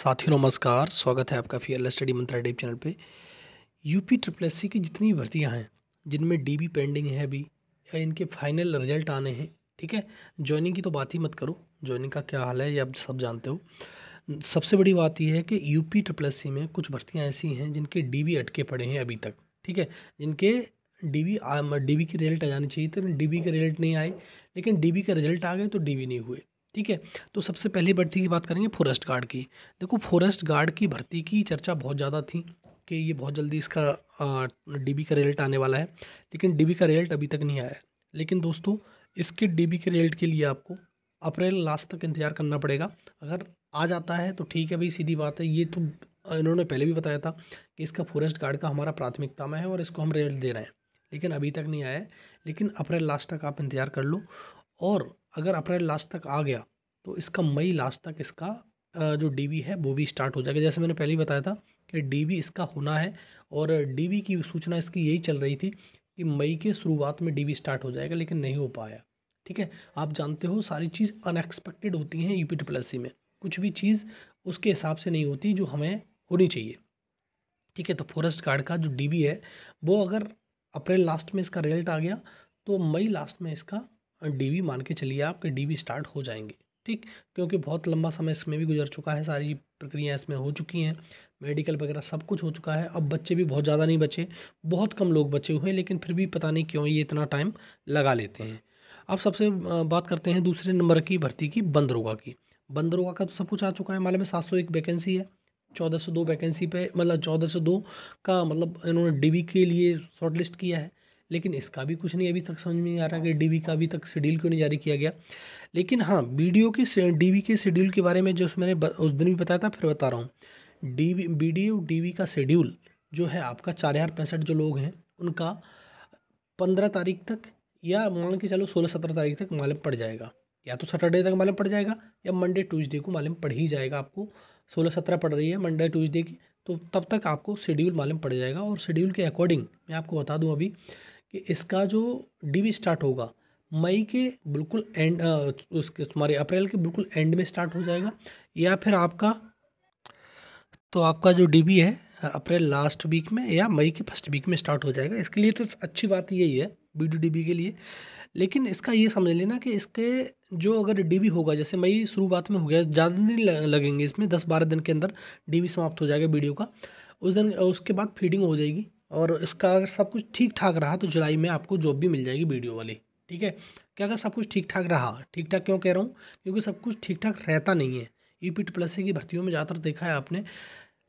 साथियों नमस्कार स्वागत है आपका फियरलेस स्टडी मंत्रा डेप चैनल पे यूपी ट्रिपल एस सी की जितनी भर्तियां हैं जिनमें डीबी पेंडिंग है अभी या इनके फाइनल रिजल्ट आने हैं ठीक है ज्वाइनिंग की तो बात ही मत करो ज्वाइनिंग का क्या हाल है ये आप सब जानते हो सबसे बड़ी बात यह है कि यूपी ट्रिपल एस सी में कुछ भर्तियाँ ऐसी हैं जिनके डी अटके पड़े हैं अभी तक ठीक है जिनके डी बी के रिजल्ट आ जानी चाहिए थे तो बी के रिजल्ट नहीं आए लेकिन बी का रिजल्ट आ गए तो बी नहीं हुए ठीक है तो सबसे पहले भर्ती की बात करेंगे फॉरेस्ट गार्ड की देखो फॉरेस्ट गार्ड की भर्ती की चर्चा बहुत ज़्यादा थी कि ये बहुत जल्दी इसका डीबी का रिजल्ट आने वाला है लेकिन डीबी का रिजल्ट अभी तक नहीं आया है लेकिन दोस्तों इसके डीबी के रिजल्ट के लिए आपको अप्रैल लास्ट तक इंतज़ार करना पड़ेगा अगर आ जाता है तो ठीक है भाई सीधी बात है ये तो इन्होंने पहले भी बताया था कि इसका फॉरेस्ट गार्ड का हमारा प्राथमिकता में है और इसको हम रिजल्ट दे रहे हैं लेकिन अभी तक नहीं आया है लेकिन अप्रैल लास्ट तक आप इंतज़ार कर लो और अगर अप्रैल लास्ट तक आ गया तो इसका मई लास्ट तक इसका जो डी है वो भी स्टार्ट हो जाएगा जैसे मैंने पहले ही बताया था कि डी इसका होना है और डी की सूचना इसकी यही चल रही थी कि मई के शुरुआत में डी स्टार्ट हो जाएगा लेकिन नहीं हो पाया ठीक है आप जानते हो सारी चीज़ अनएक्सपेक्टेड होती हैं यूपी ट्रिपल एस में कुछ भी चीज़ उसके हिसाब से नहीं होती जो हमें होनी चाहिए ठीक है तो फॉरेस्ट गार्ड का जो डी है वो अगर अप्रैल लास्ट में इसका रिजल्ट आ गया तो मई लास्ट में इसका डी मान के चलिए आपके डी स्टार्ट हो जाएंगे ठीक क्योंकि बहुत लंबा समय इसमें भी गुजर चुका है सारी प्रक्रियाएं इसमें हो चुकी हैं मेडिकल वगैरह सब कुछ हो चुका है अब बच्चे भी बहुत ज़्यादा नहीं बचे बहुत कम लोग बचे हुए हैं लेकिन फिर भी पता नहीं क्यों ये इतना टाइम लगा लेते हैं अब सबसे बात करते हैं दूसरे नंबर की भर्ती की बंदरोगा की बंदरोगा का तो सब कुछ आ चुका है मालूम में सात सौ एक वैकेंसी है चौदह सौ दो वैकेंसी पे मतलब चौदह सौ दो का मतलब इन्होंने डीवी के लिए शॉर्ट लिस्ट किया है लेकिन इसका भी कुछ नहीं अभी तक समझ में नहीं आ रहा कि डीवी का अभी तक शेड्यूल क्यों नहीं जारी किया गया लेकिन हाँ वीडियो के डीवी के शेड्यूल के बारे में जो मैंने उस दिन भी बताया था फिर बता रहा हूँ डी वीडियो डीवी का शेड्यूल जो है आपका चार हज़ार पैंसठ जो लोग हैं उनका पंद्रह तारीख तक या मान के चलो सोलह सत्रह तारीख तक मालूम पड़ जाएगा या तो सैटरडे तक मालूम पड़ जाएगा या मंडे ट्यूज़डे को मालूम पड़ ही जाएगा आपको सोलह सत्रह पड़ रही है मंडे ट्यूज़डे की तो तब तक आपको शेड्यूल मालूम पड़ जाएगा और शेड्यूल के अकॉर्डिंग मैं आपको बता दूं अभी कि इसका जो डी स्टार्ट होगा मई के बिल्कुल एंड उसके तुम्हारे अप्रैल के बिल्कुल एंड में स्टार्ट हो जाएगा या फिर आपका तो आपका जो डी है अप्रैल लास्ट वीक में या मई के फर्स्ट वीक में स्टार्ट हो जाएगा इसके लिए तो अच्छी बात यही है बी डी के लिए लेकिन इसका ये समझ लेना कि इसके जो अगर डी होगा जैसे मई शुरुआत में हो गया ज़्यादा दिन लगेंगे इसमें दस बारह दिन के अंदर डी समाप्त हो जाएगा वीडियो का उस दिन उसके बाद फीडिंग हो जाएगी और इसका अगर सब कुछ ठीक ठाक रहा तो जुलाई में आपको जॉब भी मिल जाएगी वीडियो वाली ठीक है क्या अगर सब कुछ ठीक ठाक रहा ठीक ठाक क्यों कह रहा हूँ क्योंकि सब कुछ ठीक ठाक रहता नहीं है ई पी प्लस की भर्तियों में ज़्यादातर देखा है आपने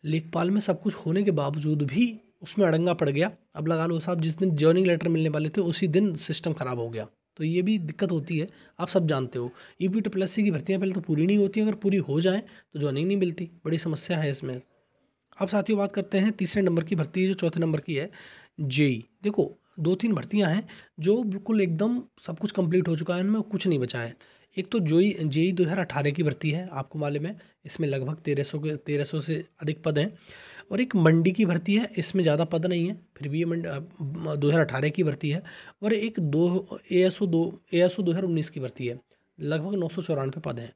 लेखपाल में सब कुछ होने के बावजूद भी उसमें अड़ंगा पड़ गया अब लगा लो साहब जिस दिन जर्निंग लेटर मिलने वाले थे उसी दिन सिस्टम ख़राब हो गया तो ये भी दिक्कत होती है आप सब जानते हो E P T plus C की भर्तियाँ पहले तो पूरी नहीं होती अगर पूरी हो जाएँ तो ज्वाइनिंग नहीं मिलती बड़ी समस्या है इसमें अब साथियों बात करते हैं तीसरे नंबर की भर्ती जो चौथे नंबर की है जेई देखो दो तीन भर्तियां हैं जो बिल्कुल एकदम सब कुछ कंप्लीट हो चुका है उनमें कुछ नहीं बचा है एक तो जोई जेई दो हज़ार अठारह की भर्ती है आपको मालूम है इसमें लगभग तेरह सौ के तेरह सौ से अधिक पद हैं और एक मंडी की भर्ती है इसमें ज़्यादा पद नहीं है फिर भी ये मंड दो हज़ार अठारह की भर्ती है और एक दो ए एस ओ दो ए एस ओ दो हज़ार उन्नीस की भर्ती है लगभग नौ सौ चौरानवे पद हैं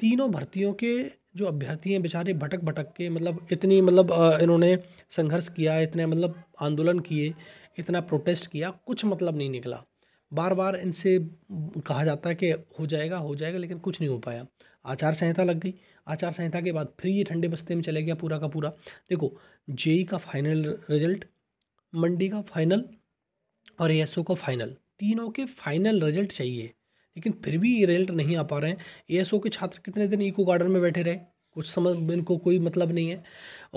तीनों भर्तियों के जो अभ्यर्थी हैं बेचारे भटक भटक के मतलब इतनी मतलब इन्होंने संघर्ष किया इतने मतलब आंदोलन किए इतना प्रोटेस्ट किया कुछ मतलब नहीं निकला बार बार इनसे कहा जाता है कि हो जाएगा हो जाएगा लेकिन कुछ नहीं हो पाया आचार संहिता लग गई आचार संहिता के बाद फिर ये ठंडे बस्ते में चले गया पूरा का पूरा देखो जेई का फाइनल रिजल्ट मंडी का फाइनल और ए का फाइनल तीनों के फाइनल रिजल्ट चाहिए लेकिन फिर भी ये रिजल्ट नहीं आ पा रहे हैं ए के छात्र कितने दिन इको गार्डन में बैठे रहे कुछ समझ इनको कोई मतलब नहीं है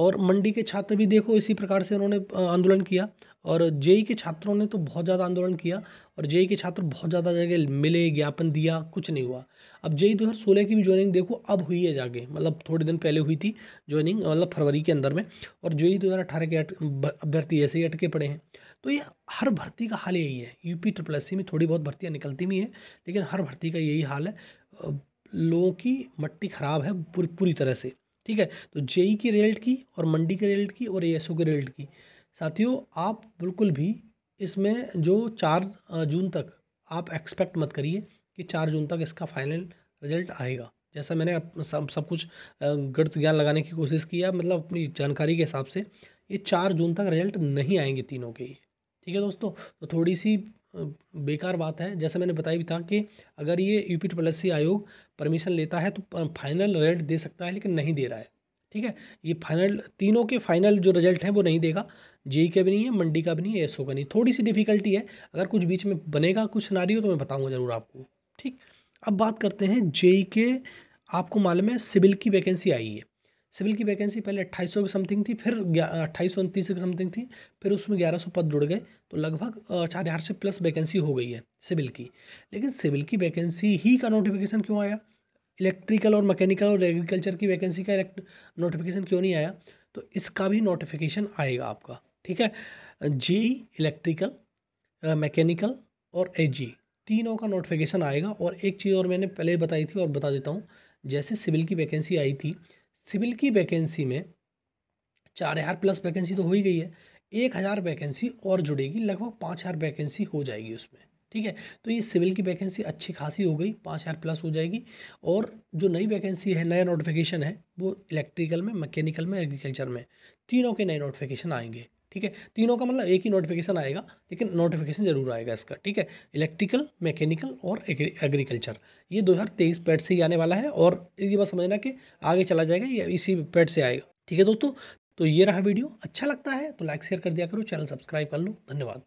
और मंडी के छात्र भी देखो इसी प्रकार से उन्होंने आंदोलन किया और जेई के छात्रों ने तो बहुत ज़्यादा आंदोलन किया और जेई के छात्र बहुत ज़्यादा जगह मिले ज्ञापन दिया कुछ नहीं हुआ अब जेई सोलह की भी ज्वाइनिंग देखो अब हुई है जाके मतलब थोड़े दिन पहले हुई थी ज्वाइनिंग मतलब फरवरी के अंदर में और जेई दो हज़ार अठारह के अभ्यर्थी ऐसे ही अटके पड़े हैं तो ये हर भर्ती का हाल यही है यूपी ट्रिपल एस सी में थोड़ी बहुत भर्तियाँ निकलती भी हैं लेकिन हर भर्ती का यही हाल है लोगों की मट्टी ख़राब है पूरी पूरी तरह से ठीक है तो जेई की रेल्ट की और मंडी के रेल्ट की और ए के रेल्ट की साथियों आप बिल्कुल भी इसमें जो चार जून तक आप एक्सपेक्ट मत करिए कि चार जून तक इसका फाइनल रिजल्ट आएगा जैसा मैंने सब सब कुछ गणित ज्ञान लगाने की कोशिश किया मतलब अपनी जानकारी के हिसाब से ये चार जून तक रिजल्ट नहीं आएंगे तीनों के ठीक है दोस्तों तो थोड़ी सी बेकार बात है जैसे मैंने बताया भी था कि अगर ये यूपी ट्रिपल एस आयोग परमिशन लेता है तो फाइनल रेट दे सकता है लेकिन नहीं दे रहा है ठीक है ये फाइनल तीनों के फाइनल जो रिजल्ट है वो नहीं देगा जेई का भी नहीं है मंडी का भी नहीं है एसओ का नहीं थोड़ी सी डिफिकल्टी है अगर कुछ बीच में बनेगा कुछ सुनारी हो तो मैं बताऊँगा ज़रूर आपको ठीक अब बात करते हैं जेई के आपको मालूम है सिविल की वैकेंसी आई है सिविल की वैकेंसी पहले अट्ठाईस सौ समथिंग थी फिर अट्ठाईस सौ उनतीस के समथिंग थी फिर उसमें ग्यारह सौ पद जुड़ गए तो लगभग चार हज़ार से प्लस वैकेंसी हो गई है सिविल की लेकिन सिविल की वैकेंसी ही का नोटिफिकेशन क्यों आया इलेक्ट्रिकल और मैकेनिकल और एग्रीकल्चर की वैकेंसी का नोटिफिकेशन क्यों नहीं आया तो इसका भी नोटिफिकेशन आएगा आपका ठीक है जी इलेक्ट्रिकल मैकेनिकल और एजी तीनों का नोटिफिकेशन आएगा और एक चीज़ और मैंने पहले बताई थी और बता देता हूँ जैसे सिविल की वैकेंसी आई थी सिविल की वैकेंसी में चार हज़ार प्लस वैकेंसी तो हो ही गई है एक हज़ार वैकेंसी और जुड़ेगी लगभग पाँच हज़ार वैकेंसी हो जाएगी उसमें ठीक है तो ये सिविल की वैकेंसी अच्छी खासी हो गई पाँच हज़ार प्लस हो जाएगी और जो नई वैकेंसी है नया नोटिफिकेशन है वो इलेक्ट्रिकल में मैकेनिकल में एग्रीकल्चर में तीनों के नए नोटिफिकेशन आएंगे ठीक है तीनों का मतलब एक ही नोटिफिकेशन आएगा लेकिन नोटिफिकेशन जरूर आएगा इसका ठीक है इलेक्ट्रिकल मैकेनिकल और एग्रीकल्चर ये 2023 पेड से ही आने वाला है और ये बात समझना कि आगे चला जाएगा ये इसी पेड से आएगा ठीक है दोस्तों तो ये रहा वीडियो अच्छा लगता है तो लाइक शेयर कर दिया करो चैनल सब्सक्राइब कर लो धन्यवाद